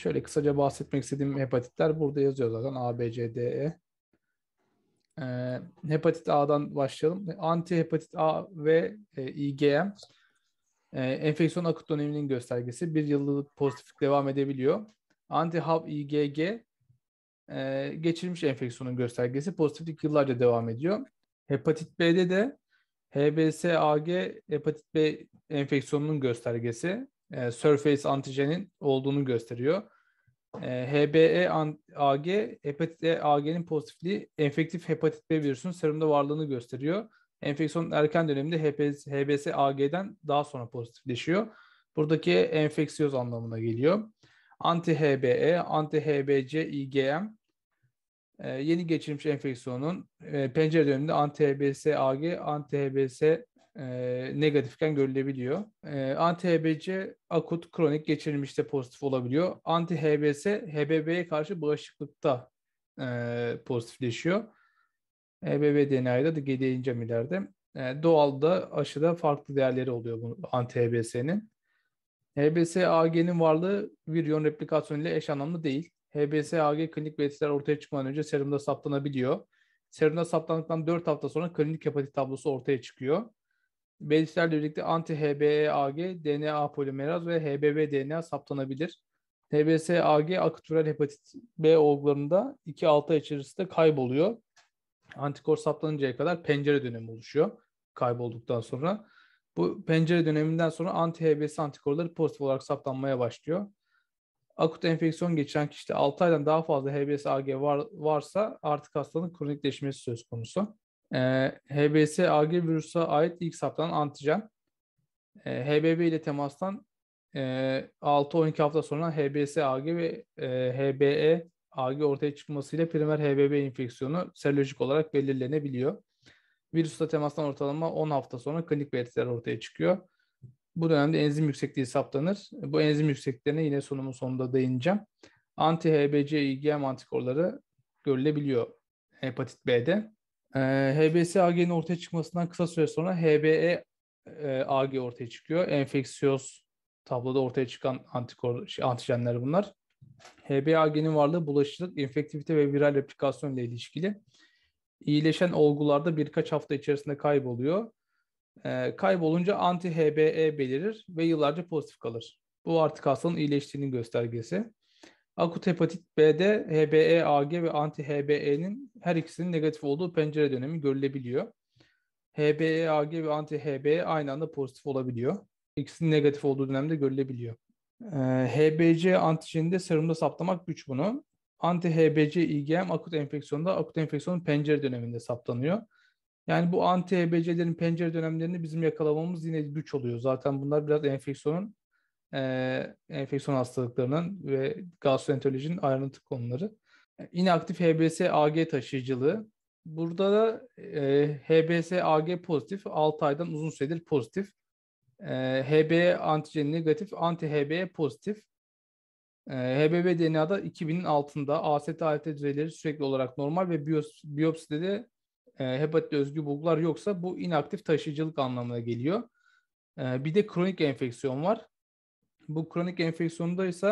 şöyle kısaca bahsetmek istediğim hepatitler burada yazıyor zaten A, B, C, D, E. Ee, hepatit A'dan başlayalım. Antihepatit A ve e, IgM e, enfeksiyon akut döneminin göstergesi. Bir yıllık pozitiflik devam edebiliyor. Anti-HAB IgG e, geçirilmiş enfeksiyonun göstergesi. Pozitiflik yıllarca devam ediyor. Hepatit B'de de HBsAg hepatit B enfeksiyonunun göstergesi e, surface antijenin olduğunu gösteriyor. E, HBE AG, hepatit E AG'nin pozitifliği enfektif hepatit B virüsünün serumda varlığını gösteriyor. Enfeksiyon erken döneminde HBS, HBS AG'den daha sonra pozitifleşiyor. Buradaki enfeksiyoz anlamına geliyor. Anti-HBE, anti-HBC, IgM e, yeni geçirilmiş enfeksiyonun e, pencere döneminde anti-HBS AG, anti-HBS e, negatifken görülebiliyor. E, Anti-HBC akut kronik geçirilmişte pozitif olabiliyor. Anti-HBS HBB'ye karşı bağışıklıkta e, pozitifleşiyor. HBB DNA'da da değineceğim ileride. E, doğalda aşıda farklı değerleri oluyor bu anti-HBS'nin. HBS-AG'nin varlığı viriyon replikasyon ile eş anlamlı değil. HBS-AG klinik belirtiler ortaya çıkmadan önce serumda saptanabiliyor. Serumda saptandıktan 4 hafta sonra klinik hepatit tablosu ortaya çıkıyor. Belirtilerle birlikte anti hbag DNA polimeraz ve HBV DNA saptanabilir. HBsAg akutürel hepatit B olgularında 2-6 ay içerisinde kayboluyor. Antikor saptanıncaya kadar pencere dönemi oluşuyor kaybolduktan sonra. Bu pencere döneminden sonra anti-HBs antikorları pozitif olarak saptanmaya başlıyor. Akut enfeksiyon geçiren kişide 6 aydan daha fazla HBsAg var, varsa artık hastanın kronikleşmesi söz konusu. E, ee, HBS AG virüse ait ilk saptanan antijen e, ee, HBB ile temastan e, 6-12 hafta sonra HBS AG ve e, HBE AG ortaya çıkmasıyla primer HBB enfeksiyonu serolojik olarak belirlenebiliyor. Virüsle temastan ortalama 10 hafta sonra klinik belirtiler ortaya çıkıyor. Bu dönemde enzim yüksekliği saptanır. Bu enzim yüksekliklerine yine sunumun sonunda değineceğim. Anti-HBC IgM antikorları görülebiliyor hepatit B'de. E, ee, HBS AG'nin ortaya çıkmasından kısa süre sonra HBE e, e AG ortaya çıkıyor. Enfeksiyöz tabloda ortaya çıkan antikor, şey, antijenler bunlar. HBE AG'nin varlığı bulaşıcılık, infektivite ve viral replikasyon ile ilişkili. İyileşen olgularda birkaç hafta içerisinde kayboluyor. Ee, e, kaybolunca anti-HBE belirir ve yıllarca pozitif kalır. Bu artık hastanın iyileştiğinin göstergesi. Akut hepatit B'de HBE-AG ve anti-HBE'nin her ikisinin negatif olduğu pencere dönemi görülebiliyor. HBE-AG ve anti-HBE aynı anda pozitif olabiliyor. İkisinin negatif olduğu dönemde görülebiliyor. Ee, HBC antijeni serumda saptamak güç bunu. Anti-HBC IgM akut enfeksiyonda akut enfeksiyonun pencere döneminde saptanıyor. Yani bu anti-HBC'lerin pencere dönemlerini bizim yakalamamız yine güç oluyor. Zaten bunlar biraz enfeksiyonun e, enfeksiyon hastalıklarının ve gastroenterolojinin ayrıntı konuları. E, inaktif HBS-AG taşıyıcılığı. Burada da e, HBS-AG pozitif, 6 aydan uzun süredir pozitif. E, HB antijeni negatif, anti-HB pozitif. E, HBB DNA'da 2000'in altında, AST ALT düzeyleri sürekli olarak normal ve biyops biyopside de e, hepatit özgü bulgular yoksa bu inaktif taşıyıcılık anlamına geliyor. E, bir de kronik enfeksiyon var. Bu kronik enfeksiyonda ise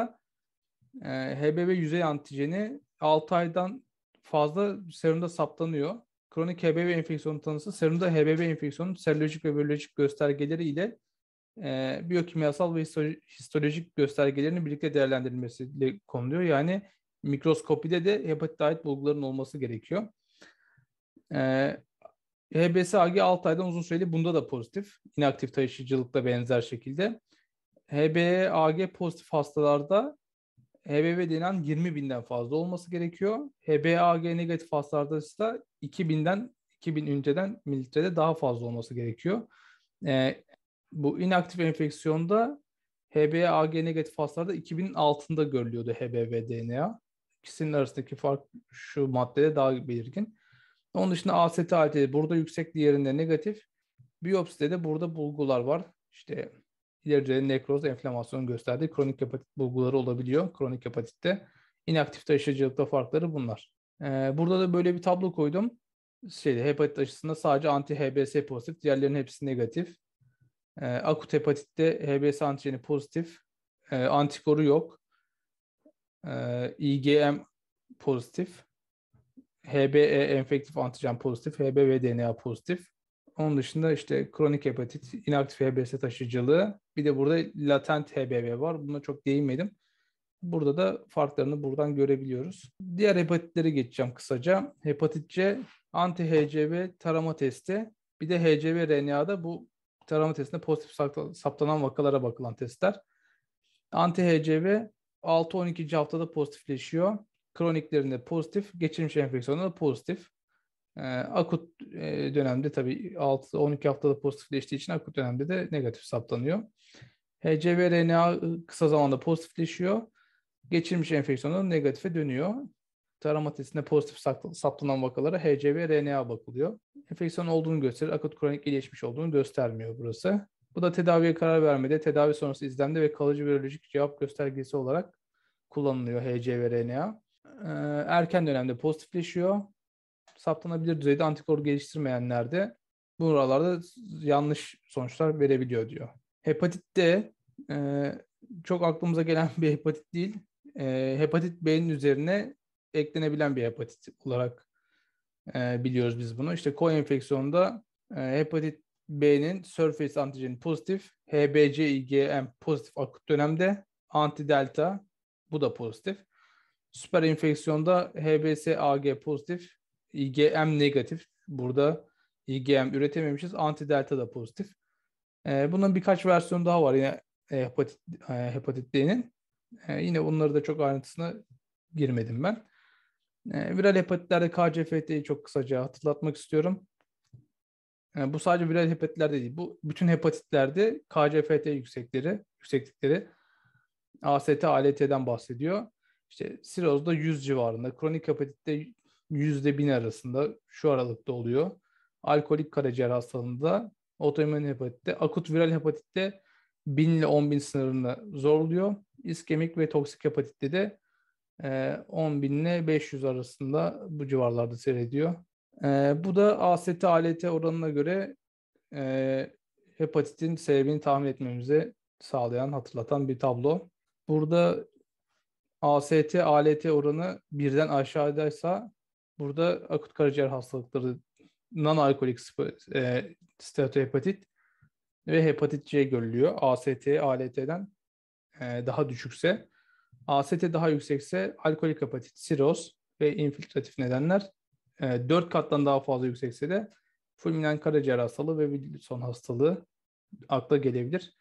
e, HBV yüzey antijeni 6 aydan fazla serumda saptanıyor. Kronik HBV enfeksiyonu tanısı serumda HBV enfeksiyonu serolojik ve biyolojik göstergeleri ile e, biyokimyasal ve histolojik göstergelerini birlikte değerlendirilmesiyle konuluyor. Yani mikroskopide de hepatite ait bulguların olması gerekiyor. E, HBS-AG 6 aydan uzun süreli bunda da pozitif. İnaktif taşıyıcılıkla benzer şekilde. HBAG e pozitif hastalarda HBV denen 20 binden fazla olması gerekiyor. HBAG e negatif hastalarda ise 2000'den 2000 üniteden mililitrede daha fazla olması gerekiyor. E, bu inaktif enfeksiyonda HBAG e negatif hastalarda 2000'in altında görülüyordu HBV DNA. İkisinin arasındaki fark şu maddede daha belirgin. Onun dışında AST, ALT burada yüksek diğerinde negatif. Biyopside de burada bulgular var. İşte ileride nekroz, enflamasyon gösterdiği kronik hepatit bulguları olabiliyor kronik hepatitte. İnaktif taşıyıcılıkta farkları bunlar. Ee, burada da böyle bir tablo koydum. Şeyde, hepatit aşısında sadece anti-HBS pozitif, diğerlerinin hepsi negatif. Ee, akut hepatitte HBS antijeni pozitif, e, antikoru yok. Ee, e, IgM pozitif. HBE enfektif antijen pozitif, HBV DNA pozitif. Onun dışında işte kronik hepatit, inaktif HBS taşıyıcılığı, bir de burada latent HBV var. Buna çok değinmedim. Burada da farklarını buradan görebiliyoruz. Diğer hepatitlere geçeceğim kısaca. Hepatit C, anti-HCV tarama testi. Bir de HCV RNA'da bu tarama testinde pozitif saptanan vakalara bakılan testler. Anti-HCV 6-12. haftada pozitifleşiyor. Kroniklerinde pozitif, geçirmiş enfeksiyonunda pozitif. Ee, akut e, dönemde tabii 6-12 haftada pozitifleştiği için akut dönemde de negatif saptanıyor. HCV RNA ıı, kısa zamanda pozitifleşiyor. Geçirmiş enfeksiyonun negatife dönüyor. Tarama testinde pozitif saptanan vakalara HCV RNA bakılıyor. Enfeksiyon olduğunu gösterir, akut kronik iyileşmiş olduğunu göstermiyor burası. Bu da tedaviye karar vermede, tedavi sonrası izlemde ve kalıcı biyolojik cevap göstergesi olarak kullanılıyor HCV RNA. Ee, erken dönemde pozitifleşiyor saptanabilir düzeyde antikor geliştirmeyenlerde bu oralarda yanlış sonuçlar verebiliyor diyor. Hepatit D e, çok aklımıza gelen bir hepatit değil. E, hepatit B'nin üzerine eklenebilen bir hepatit olarak e, biliyoruz biz bunu. İşte koenfeksiyonda e, hepatit B'nin surface antijeni pozitif, IgM pozitif akut dönemde, anti delta bu da pozitif. Süper enfeksiyonda Ag pozitif, IgM negatif. Burada IgM üretememişiz. anti delta da pozitif. Ee, bunun birkaç versiyonu daha var yine e, hepatit, e, hepatit D'nin. E, yine bunları da çok ayrıntısına girmedim ben. E, viral hepatitlerde KCFT'yi çok kısaca hatırlatmak istiyorum. E, bu sadece viral hepatitlerde değil. Bu bütün hepatitlerde KCFT yüksekleri, yükseklikleri AST, ALT'den bahsediyor. İşte siroz da 100 civarında, kronik hepatitte yüzde bin arasında şu aralıkta oluyor. Alkolik karaciğer hastalığında otoimmün hepatitte, akut viral hepatitte 1000 ile bin sınırında zorluyor. İskemik ve toksik hepatitte de 10 e, bin ile 500 arasında bu civarlarda seyrediyor. E, bu da AST ALT oranına göre e, hepatitin sebebini tahmin etmemize sağlayan, hatırlatan bir tablo. Burada AST ALT oranı birden aşağıdaysa Burada akut karaciğer hastalıkları, non-alkolik e, ve hepatit C görülüyor. AST, ALT'den e, daha düşükse. AST daha yüksekse alkolik hepatit, siroz ve infiltratif nedenler. E, 4 kattan daha fazla yüksekse de fulminant karaciğer hastalığı ve Wilson hastalığı akla gelebilir.